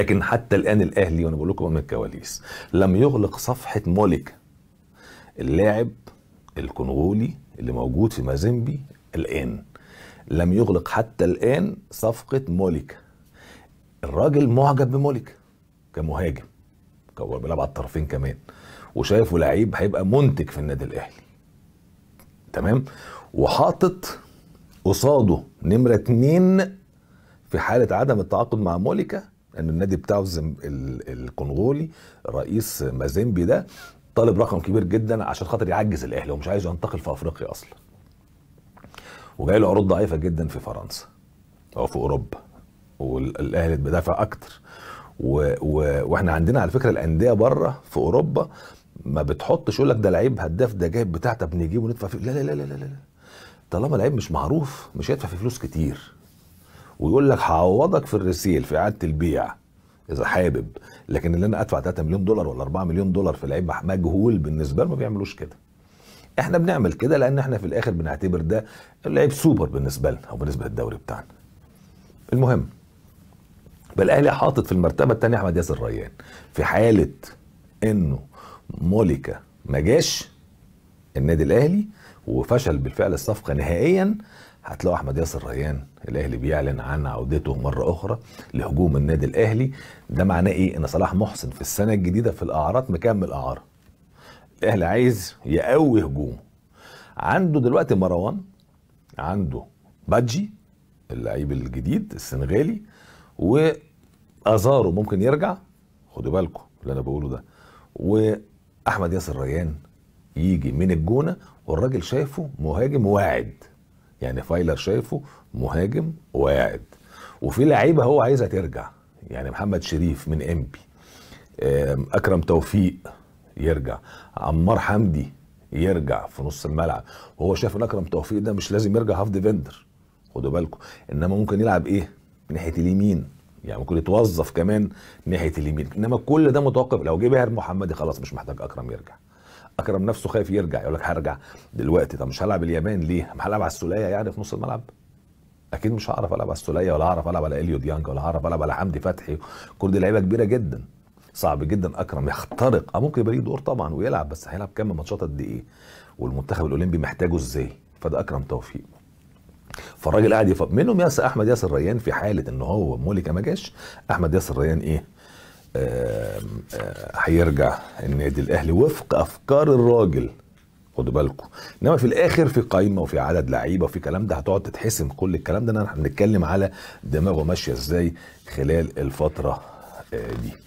لكن حتى الان الاهلي وانا بقول لكم من الكواليس لم يغلق صفحه مولك اللاعب الكونغولي اللي موجود في مازيمبي الان لم يغلق حتى الان صفقه مولك الراجل معجب بمولك كمهاجم هو بيلعب على الطرفين كمان وشايفه لعيب هيبقى منتج في النادي الاهلي تمام وحاطط قصاده نمره اتنين في حاله عدم التعاقد مع موليكا ان النادي بتاعه الكونغولي رئيس مازيمبي ده طالب رقم كبير جدا عشان خاطر يعجز الاهلي ومش عايز ينتقل في افريقيا اصلا وجاي له عروض ضعيفه جدا في فرنسا او في اوروبا والاهلي بيدافع اكتر و... و... واحنا عندنا على فكره الانديه بره في اوروبا ما بتحطش يقول لك ده لعيب هداف ده جايب بتاعته بنجيبه نجيبه وندفع فيه لا لا لا لا لا, لا. طالما لعيب مش معروف مش هيدفع فيه فلوس كتير ويقول لك هعوضك في الريسيل في اعاده البيع اذا حابب لكن اللي انا ادفع 3 مليون دولار ولا 4 مليون دولار في لعيب مجهول بالنسبه له ما بيعملوش كده احنا بنعمل كده لان احنا في الاخر بنعتبر ده لعيب سوبر بالنسبه لنا او بالنسبه للدوري بتاعنا المهم بالاهلي حاطط في المرتبه الثانيه احمد ياسر ريان في حاله انه موليكا ما جاش النادي الاهلي وفشل بالفعل الصفقه نهائيا هتلاقوا احمد ياسر ريان الاهلي بيعلن عن عودته مره اخرى لهجوم النادي الاهلي ده معناه ايه ان صلاح محسن في السنه الجديده في الاعارات مكمل اعاره الاهلي عايز يقوي هجومه عنده دلوقتي مروان عنده بادجي اللعيب الجديد السنغالي وازارو ممكن يرجع خدوا بالكم اللي انا بقوله ده واحمد ياسر ريان يجي من الجونه والراجل شايفه مهاجم واعد يعني فايلر شايفه مهاجم واعد وفي لعيبه هو عايزها ترجع يعني محمد شريف من انبي اكرم توفيق يرجع عمار حمدي يرجع في نص الملعب وهو شايف ان اكرم توفيق ده مش لازم يرجع هاف ديفندر خدوا بالكم انما ممكن يلعب ايه ناحيه اليمين يعني ممكن يتوظف كمان ناحيه اليمين انما كل ده متوقف لو جه بهر محمدي خلاص مش محتاج اكرم يرجع اكرم نفسه خايف يرجع يقول لك هرجع دلوقتي طب مش هلعب اليابان ليه؟ هلعب على السوليه يعني في نص الملعب اكيد مش هعرف العب على السوليه ولا هعرف العب على اليو ديانج ولا هعرف العب على حمدي فتحي كل دي لعيبه كبيره جدا صعب جدا اكرم يخترق اه ممكن يبقى دور طبعا ويلعب بس هيلعب كم ماتشات قد ايه والمنتخب الاولمبي محتاجه ازاي فده اكرم توفيق فالراجل قاعد يفضل منهم ياسر احمد ياسر ريان في حاله ان هو مولي ما جاش احمد ياسر ريان ايه هيرجع النادي الاهلي وفق افكار الراجل خدوا بالكم انما في الاخر في قايمه وفي عدد لعيبه وفي كلام ده هتقعد تتحسم كل الكلام ده احنا بنتكلم على دماغه ماشيه ازاي خلال الفتره آه، دي